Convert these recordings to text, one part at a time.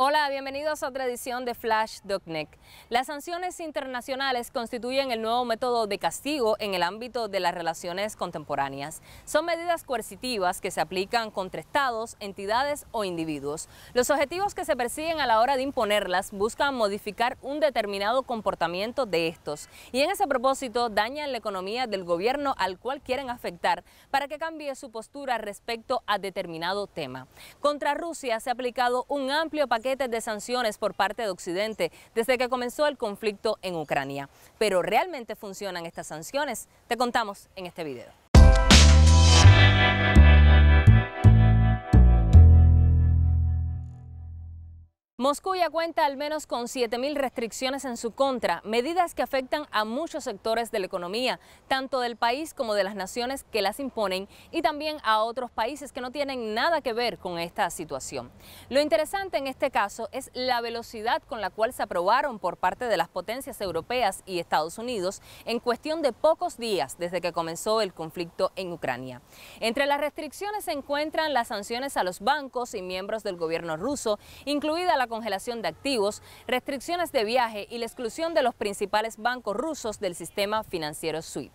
Hola, bienvenidos a otra edición de Flash DocNet. Las sanciones internacionales constituyen el nuevo método de castigo en el ámbito de las relaciones contemporáneas. Son medidas coercitivas que se aplican contra estados, entidades o individuos. Los objetivos que se persiguen a la hora de imponerlas buscan modificar un determinado comportamiento de estos y en ese propósito dañan la economía del gobierno al cual quieren afectar para que cambie su postura respecto a determinado tema. Contra Rusia se ha aplicado un amplio paquete de sanciones por parte de Occidente desde que comenzó el conflicto en Ucrania. Pero ¿realmente funcionan estas sanciones? Te contamos en este video. Moscú ya cuenta al menos con 7.000 restricciones en su contra, medidas que afectan a muchos sectores de la economía, tanto del país como de las naciones que las imponen y también a otros países que no tienen nada que ver con esta situación. Lo interesante en este caso es la velocidad con la cual se aprobaron por parte de las potencias europeas y Estados Unidos en cuestión de pocos días desde que comenzó el conflicto en Ucrania. Entre las restricciones se encuentran las sanciones a los bancos y miembros del gobierno ruso, incluida la congelación de activos, restricciones de viaje y la exclusión de los principales bancos rusos del sistema financiero SWIFT.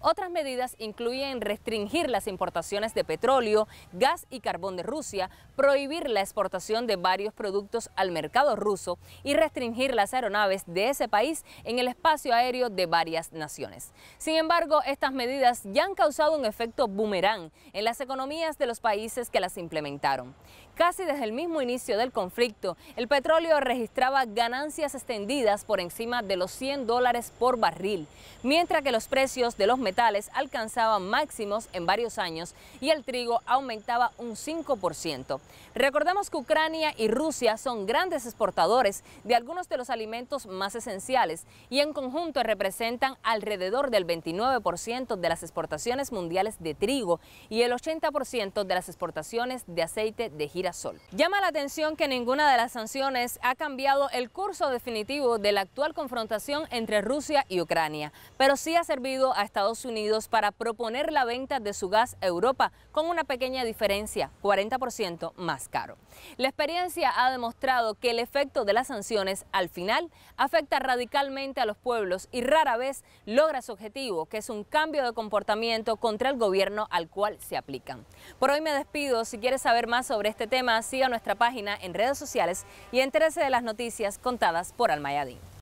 Otras medidas incluyen restringir las importaciones de petróleo, gas y carbón de Rusia, prohibir la exportación de varios productos al mercado ruso y restringir las aeronaves de ese país en el espacio aéreo de varias naciones. Sin embargo, estas medidas ya han causado un efecto boomerang en las economías de los países que las implementaron. Casi desde el mismo inicio del conflicto, el petróleo registraba ganancias extendidas por encima de los 100 dólares por barril, mientras que los precios de los metales alcanzaban máximos en varios años y el trigo aumentaba un 5%. Recordemos que Ucrania y Rusia son grandes exportadores de algunos de los alimentos más esenciales y en conjunto representan alrededor del 29% de las exportaciones mundiales de trigo y el 80% de las exportaciones de aceite de girasol. Llama la atención que ninguna de las sanciones ha cambiado el curso definitivo de la actual confrontación entre Rusia y Ucrania, pero sí ha servido a Estados Unidos para proponer la venta de su gas a Europa con una pequeña diferencia, 40% más caro. La experiencia ha demostrado que el efecto de las sanciones al final afecta radicalmente a los pueblos y rara vez logra su objetivo, que es un cambio de comportamiento contra el gobierno al cual se aplican. Por hoy me despido. Si quieres saber más sobre este tema, siga nuestra página en redes sociales y entérese de las noticias contadas por Almayadín.